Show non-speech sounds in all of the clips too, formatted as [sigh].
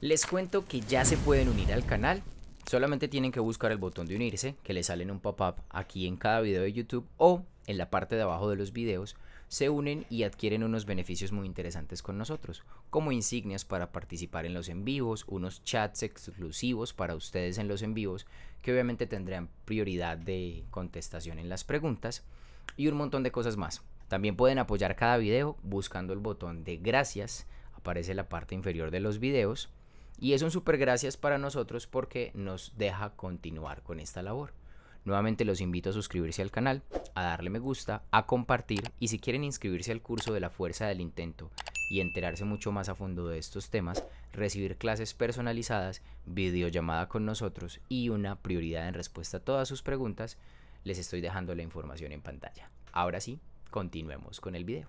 Les cuento que ya se pueden unir al canal. Solamente tienen que buscar el botón de unirse, que les salen un pop-up aquí en cada video de YouTube o en la parte de abajo de los videos. Se unen y adquieren unos beneficios muy interesantes con nosotros, como insignias para participar en los en vivos, unos chats exclusivos para ustedes en los en vivos, que obviamente tendrán prioridad de contestación en las preguntas, y un montón de cosas más. También pueden apoyar cada video buscando el botón de gracias, aparece en la parte inferior de los videos y es un súper gracias para nosotros porque nos deja continuar con esta labor. Nuevamente los invito a suscribirse al canal, a darle me gusta, a compartir y si quieren inscribirse al curso de la fuerza del intento y enterarse mucho más a fondo de estos temas, recibir clases personalizadas, videollamada con nosotros y una prioridad en respuesta a todas sus preguntas, les estoy dejando la información en pantalla. Ahora sí, continuemos con el video.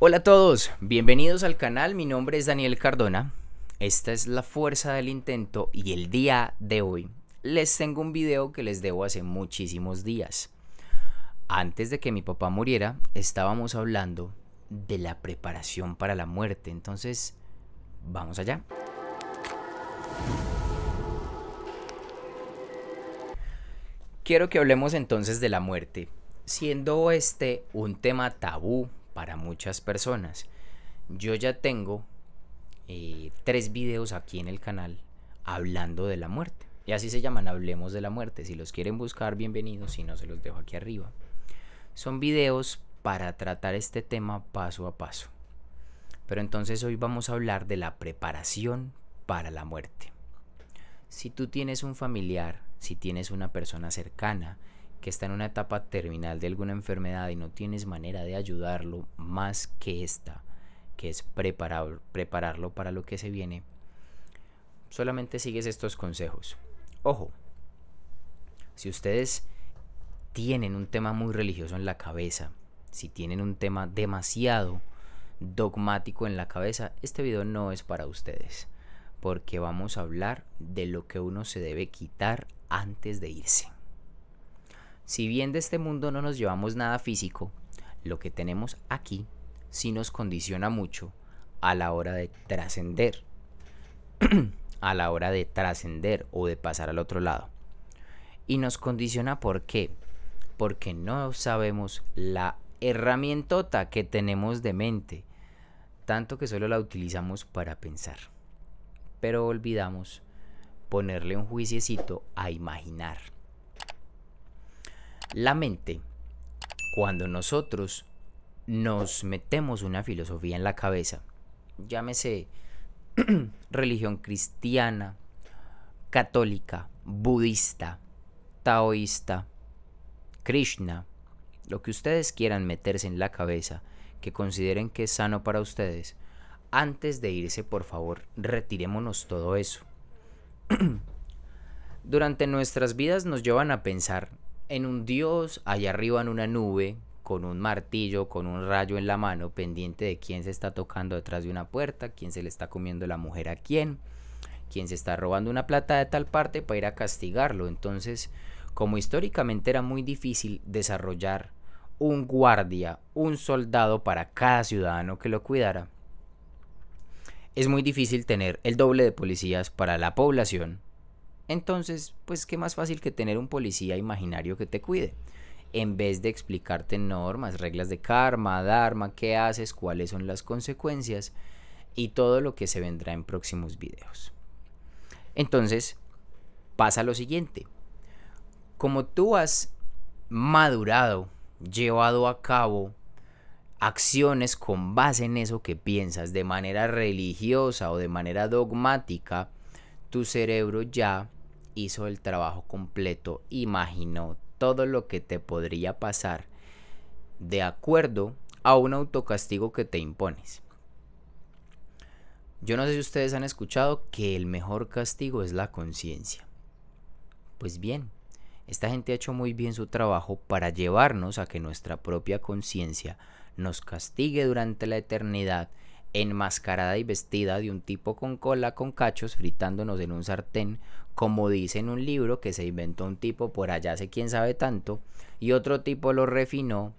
Hola a todos, bienvenidos al canal, mi nombre es Daniel Cardona. Esta es la fuerza del intento y el día de hoy les tengo un video que les debo hace muchísimos días. Antes de que mi papá muriera, estábamos hablando de la preparación para la muerte. Entonces, vamos allá. Quiero que hablemos entonces de la muerte, siendo este un tema tabú para muchas personas. Yo ya tengo eh, tres videos aquí en el canal hablando de la muerte. Y así se llaman Hablemos de la muerte. Si los quieren buscar, bienvenidos. Si no, se los dejo aquí arriba. Son videos para tratar este tema paso a paso. Pero entonces hoy vamos a hablar de la preparación para la muerte. Si tú tienes un familiar, si tienes una persona cercana que está en una etapa terminal de alguna enfermedad y no tienes manera de ayudarlo más que esta, que es preparar, prepararlo para lo que se viene, solamente sigues estos consejos. Ojo, si ustedes tienen un tema muy religioso en la cabeza, si tienen un tema demasiado dogmático en la cabeza, este video no es para ustedes, porque vamos a hablar de lo que uno se debe quitar antes de irse. Si bien de este mundo no nos llevamos nada físico, lo que tenemos aquí sí nos condiciona mucho a la hora de trascender, [clears throat] a la hora de trascender o de pasar al otro lado. Y nos condiciona por qué? Porque no sabemos la herramientota que tenemos de mente, tanto que solo la utilizamos para pensar. Pero olvidamos ponerle un juiciecito a imaginar. La mente, cuando nosotros nos metemos una filosofía en la cabeza, llámese [clears throat] religión cristiana, católica, budista, taoísta, Krishna, lo que ustedes quieran meterse en la cabeza, que consideren que es sano para ustedes, antes de irse, por favor, retirémonos todo eso. [clears throat] Durante nuestras vidas nos llevan a pensar en un Dios allá arriba en una nube, con un martillo, con un rayo en la mano, pendiente de quién se está tocando detrás de una puerta, quién se le está comiendo la mujer a quién, quién se está robando una plata de tal parte para ir a castigarlo. Entonces, como históricamente era muy difícil desarrollar un guardia, un soldado para cada ciudadano que lo cuidara, es muy difícil tener el doble de policías para la población. Entonces, pues qué más fácil que tener un policía imaginario que te cuide en vez de explicarte normas, reglas de karma, dharma, qué haces, cuáles son las consecuencias y todo lo que se vendrá en próximos videos. Entonces, pasa lo siguiente. Como tú has madurado, llevado a cabo acciones con base en eso que piensas de manera religiosa o de manera dogmática, tu cerebro ya hizo el trabajo completo, imaginó, todo lo que te podría pasar de acuerdo a un autocastigo que te impones. Yo no sé si ustedes han escuchado que el mejor castigo es la conciencia. Pues bien, esta gente ha hecho muy bien su trabajo para llevarnos a que nuestra propia conciencia nos castigue durante la eternidad enmascarada y vestida de un tipo con cola con cachos fritándonos en un sartén, como dice en un libro que se inventó un tipo por allá sé quién sabe tanto, y otro tipo lo refinó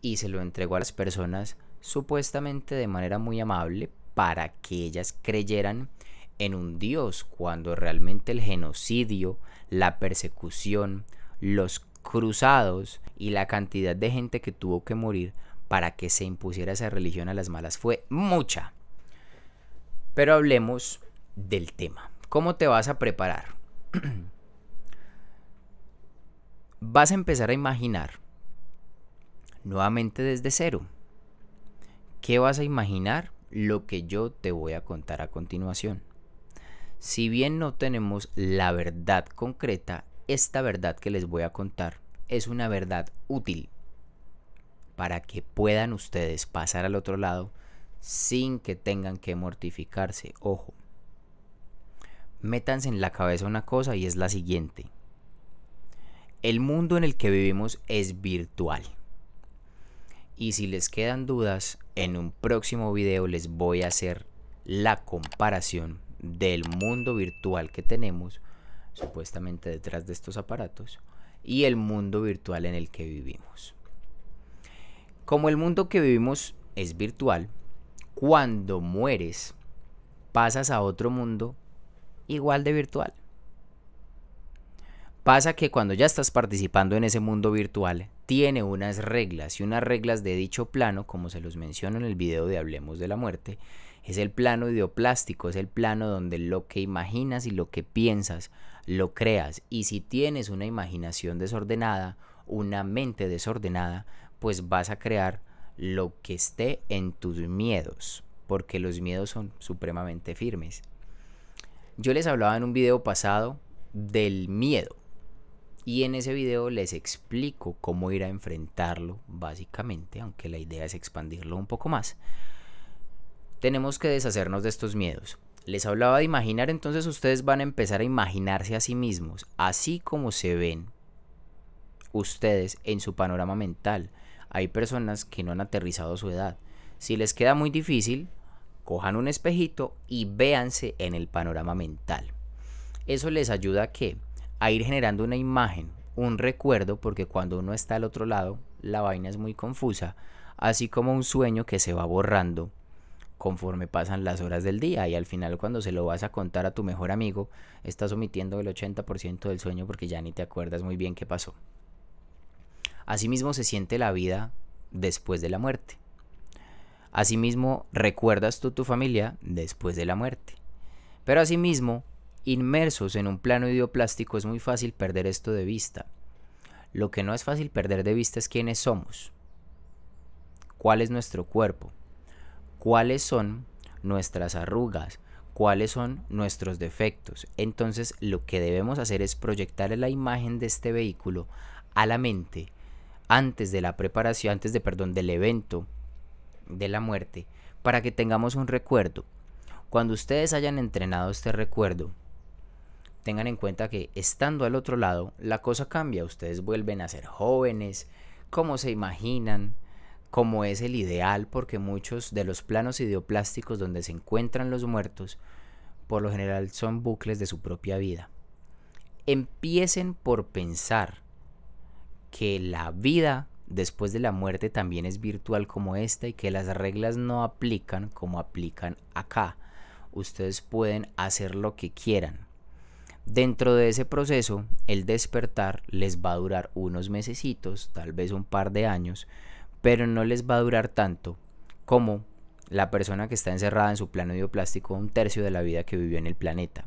y se lo entregó a las personas supuestamente de manera muy amable para que ellas creyeran en un Dios cuando realmente el genocidio, la persecución, los cruzados y la cantidad de gente que tuvo que morir para que se impusiera esa religión a las malas fue mucha. Pero hablemos del tema. ¿Cómo te vas a preparar? [clears throat] vas a empezar a imaginar nuevamente desde cero. ¿Qué vas a imaginar? Lo que yo te voy a contar a continuación. Si bien no tenemos la verdad concreta, esta verdad que les voy a contar es una verdad útil para que puedan ustedes pasar al otro lado sin que tengan que mortificarse. Ojo, métanse en la cabeza una cosa y es la siguiente. El mundo en el que vivimos es virtual. Y si les quedan dudas, en un próximo video les voy a hacer la comparación del mundo virtual que tenemos, supuestamente detrás de estos aparatos, y el mundo virtual en el que vivimos. Como el mundo que vivimos es virtual, cuando mueres pasas a otro mundo igual de virtual. Pasa que cuando ya estás participando en ese mundo virtual, tiene unas reglas y unas reglas de dicho plano, como se los menciono en el video de Hablemos de la Muerte, es el plano ideoplástico, es el plano donde lo que imaginas y lo que piensas lo creas. Y si tienes una imaginación desordenada, una mente desordenada, pues vas a crear lo que esté en tus miedos, porque los miedos son supremamente firmes. Yo les hablaba en un video pasado del miedo y en ese video les explico cómo ir a enfrentarlo básicamente, aunque la idea es expandirlo un poco más. Tenemos que deshacernos de estos miedos. Les hablaba de imaginar, entonces ustedes van a empezar a imaginarse a sí mismos, así como se ven ustedes en su panorama mental hay personas que no han aterrizado su edad. Si les queda muy difícil, cojan un espejito y véanse en el panorama mental. Eso les ayuda a que A ir generando una imagen, un recuerdo, porque cuando uno está al otro lado, la vaina es muy confusa, así como un sueño que se va borrando conforme pasan las horas del día y al final cuando se lo vas a contar a tu mejor amigo, estás omitiendo el 80% del sueño porque ya ni te acuerdas muy bien qué pasó. Asimismo se siente la vida después de la muerte. Asimismo recuerdas tú tu familia después de la muerte. Pero asimismo, inmersos en un plano idioplástico es muy fácil perder esto de vista. Lo que no es fácil perder de vista es quiénes somos, cuál es nuestro cuerpo, cuáles son nuestras arrugas, cuáles son nuestros defectos. Entonces lo que debemos hacer es proyectar la imagen de este vehículo a la mente antes de la preparación, antes de, perdón, del evento de la muerte, para que tengamos un recuerdo. Cuando ustedes hayan entrenado este recuerdo, tengan en cuenta que estando al otro lado, la cosa cambia, ustedes vuelven a ser jóvenes, como se imaginan, como es el ideal, porque muchos de los planos ideoplásticos donde se encuentran los muertos, por lo general son bucles de su propia vida. Empiecen por pensar que la vida después de la muerte también es virtual como esta y que las reglas no aplican como aplican acá. Ustedes pueden hacer lo que quieran. Dentro de ese proceso, el despertar les va a durar unos mesecitos, tal vez un par de años, pero no les va a durar tanto como la persona que está encerrada en su plano bioplástico un tercio de la vida que vivió en el planeta.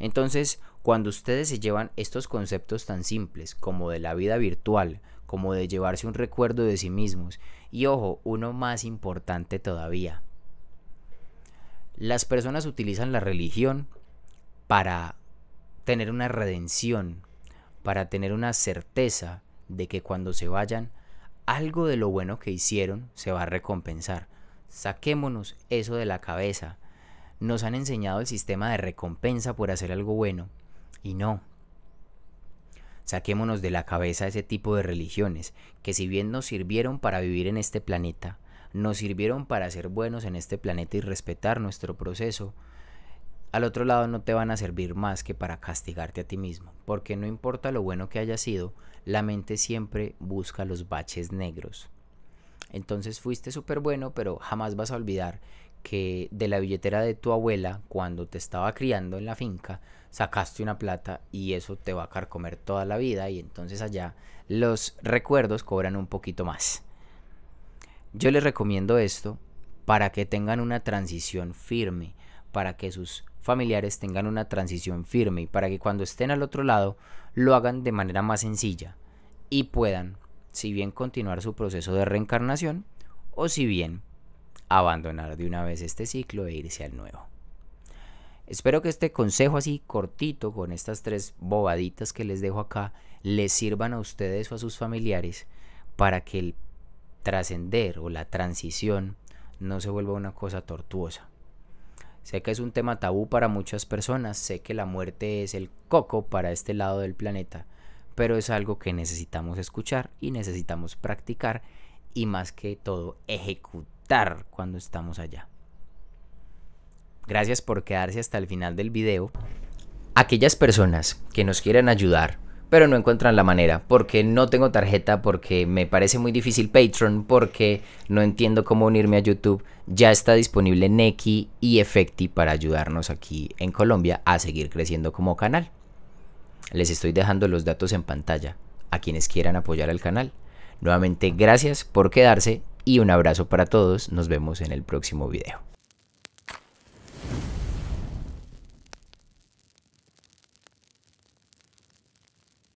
Entonces, cuando ustedes se llevan estos conceptos tan simples como de la vida virtual, como de llevarse un recuerdo de sí mismos, y ojo, uno más importante todavía, las personas utilizan la religión para tener una redención, para tener una certeza de que cuando se vayan, algo de lo bueno que hicieron se va a recompensar. Saquémonos eso de la cabeza nos han enseñado el sistema de recompensa por hacer algo bueno, y no. Saquémonos de la cabeza ese tipo de religiones, que si bien nos sirvieron para vivir en este planeta, nos sirvieron para ser buenos en este planeta y respetar nuestro proceso, al otro lado no te van a servir más que para castigarte a ti mismo, porque no importa lo bueno que haya sido, la mente siempre busca los baches negros. Entonces fuiste súper bueno, pero jamás vas a olvidar que de la billetera de tu abuela cuando te estaba criando en la finca sacaste una plata y eso te va a carcomer toda la vida y entonces allá los recuerdos cobran un poquito más. Yo les recomiendo esto para que tengan una transición firme, para que sus familiares tengan una transición firme y para que cuando estén al otro lado lo hagan de manera más sencilla y puedan, si bien continuar su proceso de reencarnación o si bien abandonar de una vez este ciclo e irse al nuevo. Espero que este consejo así cortito con estas tres bobaditas que les dejo acá les sirvan a ustedes o a sus familiares para que el trascender o la transición no se vuelva una cosa tortuosa. Sé que es un tema tabú para muchas personas, sé que la muerte es el coco para este lado del planeta, pero es algo que necesitamos escuchar y necesitamos practicar y más que todo ejecutar cuando estamos allá. Gracias por quedarse hasta el final del video. Aquellas personas que nos quieren ayudar, pero no encuentran la manera, porque no tengo tarjeta, porque me parece muy difícil Patreon, porque no entiendo cómo unirme a YouTube, ya está disponible Neki y Efecti para ayudarnos aquí en Colombia a seguir creciendo como canal. Les estoy dejando los datos en pantalla a quienes quieran apoyar al canal. Nuevamente, gracias por quedarse y un abrazo para todos. Nos vemos en el próximo video.